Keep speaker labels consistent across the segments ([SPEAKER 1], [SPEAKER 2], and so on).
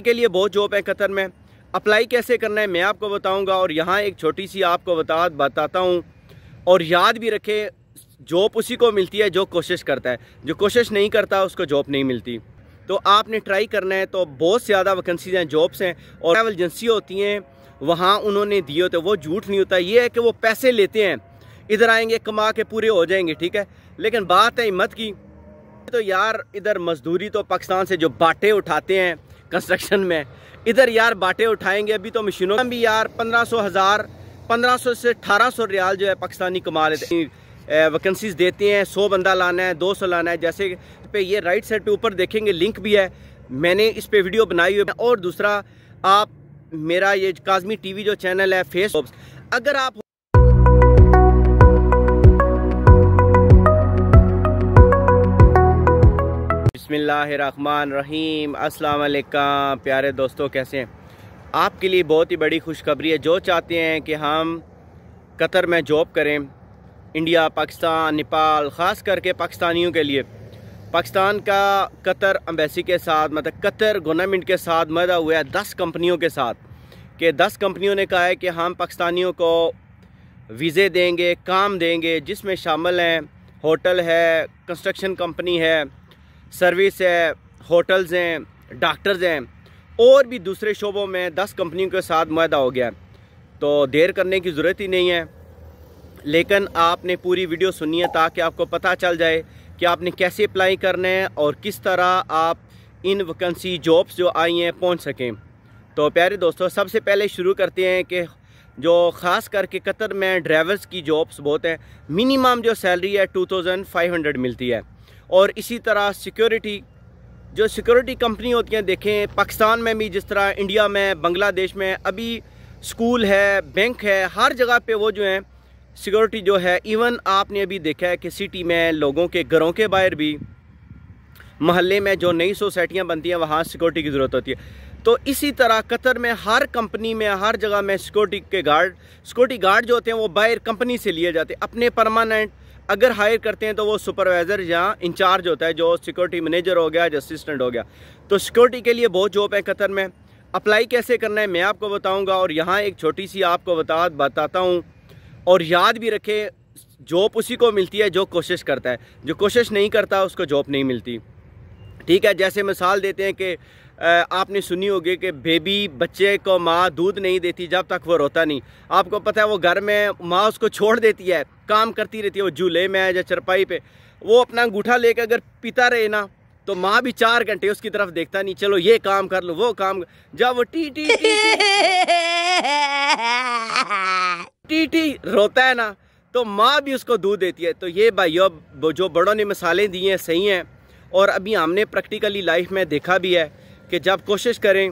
[SPEAKER 1] के लिए बहुत जॉब है कतर में अप्लाई कैसे करना है मैं आपको बताऊंगा और यहाँ एक छोटी सी आपको बता बताता हूँ और याद भी रखें जॉब उसी को मिलती है जो कोशिश करता है जो कोशिश नहीं करता उसको जॉब नहीं मिलती तो आपने ट्राई करना है तो बहुत ज़्यादा वैकेंसीज हैं जॉब्स हैं और ट्रैवल एजेंसी होती हैं वहाँ उन्होंने दिए होते वो झूठ नहीं होता ये है कि वो पैसे लेते हैं इधर आएंगे कमा के पूरे हो जाएंगे ठीक है लेकिन बात है हिम्मत की तो यार इधर मजदूरी तो पाकिस्तान से जो बाटे उठाते हैं कंस्ट्रक्शन में इधर यार बाटे उठाएंगे अभी तो मशीनों में भी यार पंद्रह सौ हज़ार पंद्रह सौ से अठारह सौ रियाल जो है पाकिस्तानी कमा लेते हैं वैकेंसीज देते हैं सौ बंदा लाना है दो सौ लाना है जैसे पे ये राइट साइड पे ऊपर देखेंगे लिंक भी है मैंने इस पे वीडियो बनाई हुई है और दूसरा आप मेरा ये काजमी टीवी जो चैनल है फेसबुक अगर आप रहीम अस्सलाम प्यारे दोस्तों कैसे हैं आपके लिए बहुत ही बड़ी खुशखबरी है जो चाहते हैं कि हम कतर में जॉब करें इंडिया पाकिस्तान नेपाल ख़ास करके पाकिस्तानियों के लिए पाकिस्तान का कतर अम्बेसी के साथ मतलब कतर गवर्नमेंट के साथ मदा हुआ है दस कंपनियों के साथ कि दस कंपनियों ने कहा है कि हम पाकिस्तानियों को वीज़े देंगे काम देंगे जिसमें शामिल हैं होटल है कंस्ट्रक्शन कंपनी है सर्विस है होटल्स हैं डॉक्टर्स हैं और भी दूसरे शोबों में दस कंपनियों के साथ मैदा हो गया तो देर करने की ज़रूरत ही नहीं है लेकिन आपने पूरी वीडियो सुनी है ताकि आपको पता चल जाए कि आपने कैसे अप्लाई करना है और किस तरह आप इन वैकेंसी जॉब्स जो आई हैं पहुंच सकें तो प्यारे दोस्तों सबसे पहले शुरू करते हैं कि जो ख़ास करके कतर में ड्राइवर्स की जॉब्स बहुत हैं मिनिमम जो सैलरी है टू मिलती है और इसी तरह सिक्योरिटी जो सिक्योरिटी कंपनी होती हैं देखें पाकिस्तान में भी जिस तरह इंडिया में बांग्लादेश में अभी स्कूल है बैंक है हर जगह पे वो जो है सिक्योरिटी जो है इवन आपने अभी देखा है कि सिटी में लोगों के घरों के बाहर भी महल्ले में जो नई सोसाइटियाँ बनती हैं वहाँ सिक्योरिटी की ज़रूरत होती है तो इसी तरह कतर में हर कंपनी में हर जगह में सिक्योरिटी के गार्ड सिक्योरिटी गार्ड जो होते हैं वो बाहर कंपनी से लिए जाते हैं अपने परमानेंट अगर हायर करते हैं तो वो सुपरवाइज़र या इंचार्ज होता है जो सिक्योरिटी मैनेजर हो गया जो असिस्टेंट हो गया तो सिक्योरिटी के लिए बहुत जॉब है कतर में अप्लाई कैसे करना है मैं आपको बताऊंगा और यहाँ एक छोटी सी आपको बता बताता हूँ और याद भी रखें जॉब उसी को मिलती है जो कोशिश करता है जो कोशिश नहीं करता उसको जॉब नहीं मिलती ठीक है जैसे मिसाल देते हैं कि आपने सुनी होगी कि बेबी बच्चे को माँ दूध नहीं देती जब तक वो रोता नहीं आपको पता है वो घर में माँ उसको छोड़ देती है काम करती रहती है वो झूले में या चरपाई पे वो अपना अंगूठा लेकर अगर पीता रहे ना तो माँ भी चार घंटे उसकी तरफ देखता नहीं चलो ये काम कर लो वो काम जब वो टी टी टी टी, टी, टी, रोता है ना तो माँ भी उसको दूध देती है तो ये भाइयों जो बड़ों ने मिसालें दी हैं सही हैं और अभी हमने प्रैक्टिकली लाइफ में देखा भी है कि जब कोशिश करें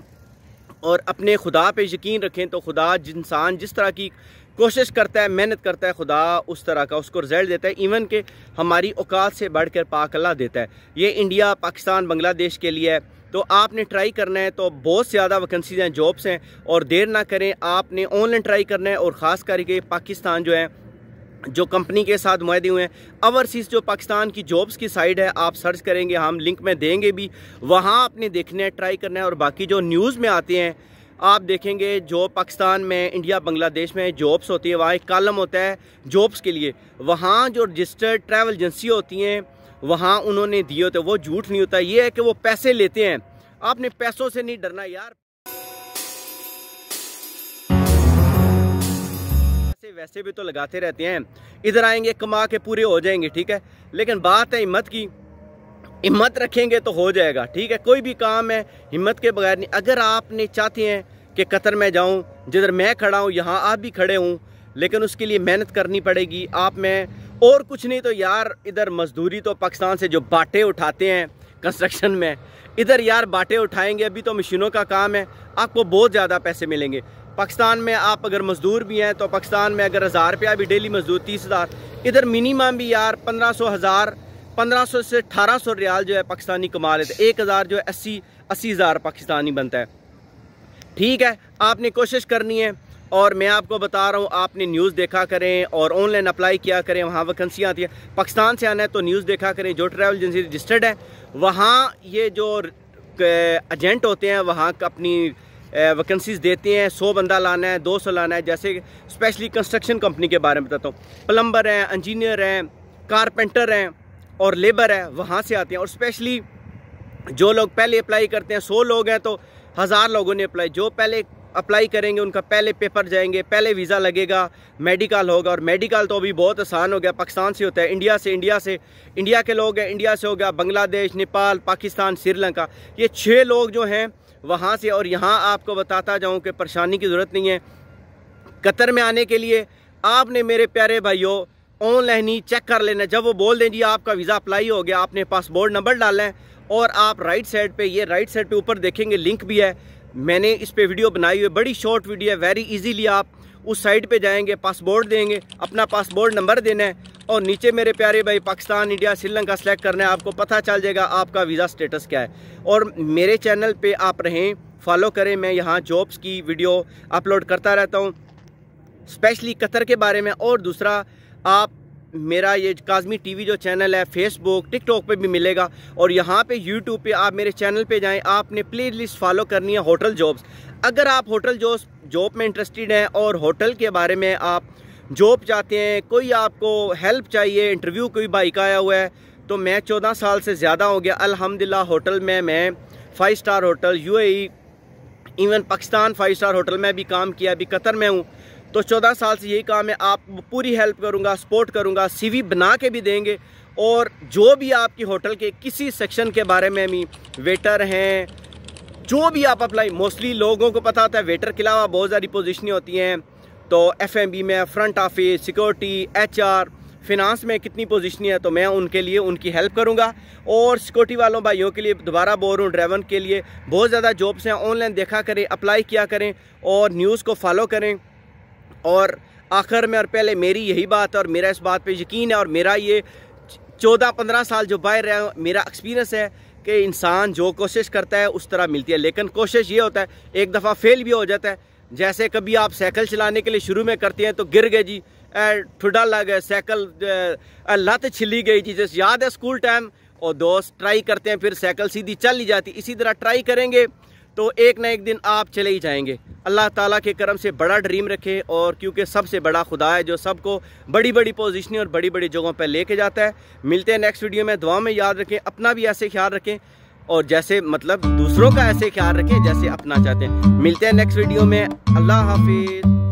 [SPEAKER 1] और अपने खुदा पे यकीन रखें तो खुदा इंसान जिस तरह की कोशिश करता है मेहनत करता है खुदा उस तरह का उसको रिजल्ट देता है इवन के हमारी औकात से बढ़ कर पाक देता है ये इंडिया पाकिस्तान बांग्लादेश के लिए है तो आपने ट्राई करना है तो बहुत ज़्यादा वैकेंसीज हैं जॉब्स हैं और देर ना करें आपने ऑनलाइन ट्राई करना है और ख़ास करके पाकिस्तान जो है जो कंपनी के साथ माहे हुए हैं ओवरसीज़ जो पाकिस्तान की जॉब्स की साइड है आप सर्च करेंगे हम लिंक में देंगे भी वहाँ आपने देखना है ट्राई करना है और बाकी जो न्यूज़ में आते हैं आप देखेंगे जॉब पाकिस्तान में इंडिया बांग्लादेश में जॉब्स होती है वहाँ एक कालम होता है जॉब्स के लिए वहाँ जो रजिस्टर्ड ट्रैवल एजेंसी होती हैं वहाँ उन्होंने दिए होते वो झूठ नहीं होता ये है कि वो पैसे लेते हैं आपने पैसों से नहीं डरना यार पैसे वैसे भी तो लगाते रहते हैं इधर आएंगे कमा के पूरे हो जाएंगे ठीक है लेकिन बात है हिम्मत की हिम्मत रखेंगे तो हो जाएगा ठीक है कोई भी काम है हिम्मत के बगैर नहीं अगर आपने चाहते हैं कि कतर में जाऊं जिधर मैं खड़ा हूं यहाँ आप भी खड़े हूँ लेकिन उसके लिए मेहनत करनी पड़ेगी आप में और कुछ नहीं तो यार इधर मजदूरी तो पाकिस्तान से जो बाटे उठाते हैं कंस्ट्रक्शन में इधर यार बाटे उठाएंगे अभी तो मशीनों का काम है आपको बहुत ज़्यादा पैसे मिलेंगे पाकिस्तान में आप अगर मज़दूर भी हैं तो पाकिस्तान में अगर हज़ार रुपया भी डेली मज़दूर तीस हज़ार इधर मिनिमम भी यार पंद्रह सौ हज़ार पंद्रह सौ से अठारह सौ रियाल जो है पाकिस्तानी कमा लेते एक हज़ार जो है अस्सी अस्सी हज़ार पाकिस्तानी बनता है ठीक है आपने कोशिश करनी है और मैं आपको बता रहा हूँ आपने न्यूज़ देखा करें और ऑनलाइन अप्लाई किया करें वहाँ वैकेंसियाँ आती है पाकिस्तान से आना है तो न्यूज़ देखा करें जो ट्रैवल एजेंसी रजिस्टर्ड है वहाँ ये जो एजेंट होते हैं वहाँ अपनी वैकेंसीज़ देते हैं सौ बंदा लाना है दो सौ लाना है जैसे स्पेशली कंस्ट्रक्शन कंपनी के बारे में बताता हूँ प्लम्बर हैं इंजीनियर हैं कारपेंटर हैं और लेबर है वहाँ से आते हैं और स्पेशली जो लोग पहले अप्लाई करते हैं सौ लोग हैं तो हज़ार लोगों ने अप्लाई जो पहले अप्लाई करेंगे उनका पहले पेपर जाएंगे पहले वीज़ा लगेगा मेडिकल होगा और मेडिकल तो अभी बहुत आसान हो गया पाकिस्तान से होता है इंडिया से इंडिया से इंडिया के लोग हैं इंडिया से हो गया बांग्लादेश नेपाल पाकिस्तान श्रीलंका ये छः लोग जो हैं वहाँ से और यहाँ आपको बताता जाऊँ कि परेशानी की ज़रूरत नहीं है कतर में आने के लिए आपने मेरे प्यारे भाइयों ऑनलाइन ही चेक कर लेना जब वो बोल दें जी आपका वीज़ा अप्लाई हो गया आपने पासपोर्ट नंबर डाला है और आप राइट साइड पे ये राइट साइड पे ऊपर देखेंगे लिंक भी है मैंने इस पे वीडियो बनाई हुई है बड़ी शॉर्ट वीडियो है वेरी इजीली आप उस साइट पे जाएंगे पासपोर्ट देंगे अपना पासपोर्ट नंबर देना है और नीचे मेरे प्यारे भाई पाकिस्तान इंडिया श्रीलंका सेलेक्ट करना है आपको पता चल जाएगा आपका वीज़ा स्टेटस क्या है और मेरे चैनल पर आप रहें फॉलो करें मैं यहाँ जॉब्स की वीडियो अपलोड करता रहता हूँ स्पेशली कतर के बारे में और दूसरा आप मेरा ये काजमी टीवी जो चैनल है फेसबुक टिकटॉक पे भी मिलेगा और यहाँ पे यूट्यूब पे आप मेरे चैनल पे जाएं आपने प्लेलिस्ट फॉलो करनी है होटल जॉब्स अगर आप होटल जॉब जॉब में इंटरेस्टेड हैं और होटल के बारे में आप जॉब चाहते हैं कोई आपको हेल्प चाहिए इंटरव्यू कोई बाइक आया हुआ है तो मैं चौदह साल से ज़्यादा हो गया अलहमदिल्ला होटल में मैं five star hotel you even Pakistan five star hotel में भी काम किया अभी कतर में हूँ तो चौदह साल से यही काम है आप पूरी हेल्प करूँगा सपोर्ट करूँगा सीवी बना के भी देंगे और जो भी आपकी होटल के किसी सेक्शन के बारे में भी वेटर हैं जो भी आप अप्लाई मोस्टली लोगों को पता होता है वेटर के अलावा बहुत सारी पोजिशनें होती हैं तो एफ में front office security H finance में कितनी पोजिशनी है तो मैं उनके लिए उनकी हेल्प करूंगा और सिक्योरिटी वालों भाइयों के लिए दोबारा बोल रहा हूँ ड्राइवर के लिए बहुत ज़्यादा जॉब्स हैं ऑनलाइन देखा करें अप्लाई किया करें और न्यूज़ को फॉलो करें और आखिर में और पहले मेरी यही बात है और मेरा इस बात पे यकीन है और मेरा ये चौदह पंद्रह साल जो बाहर रहा मेरा एक्सपीरियंस है कि इंसान जो कोशिश करता है उस तरह मिलती है लेकिन कोशिश ये होता है एक दफ़ा फेल भी हो जाता है जैसे कभी आप साइकिल चलाने के लिए शुरू में करते हैं तो गिर गए जी ठुडा लग साइकिल लत छिली गई जी जैसे याद है स्कूल टाइम और दोस्त ट्राई करते हैं फिर साइकिल सीधी चल ही जाती इसी तरह ट्राई करेंगे तो एक ना एक दिन आप चले ही जाएंगे अल्लाह ताला के करम से बड़ा ड्रीम रखे और क्योंकि सबसे बड़ा खुदा है जो सबको बड़ी बड़ी पोजिशन और बड़ी बड़ी जगहों पर लेके जाता है मिलते हैं नेक्स्ट वीडियो में दुआ में याद रखें अपना भी ऐसे ख्याल रखें और जैसे मतलब दूसरों का ऐसे ख्याल रखें जैसे अपना चाहते हैं मिलते हैं नेक्स्ट वीडियो में अल्लाह हाफिज़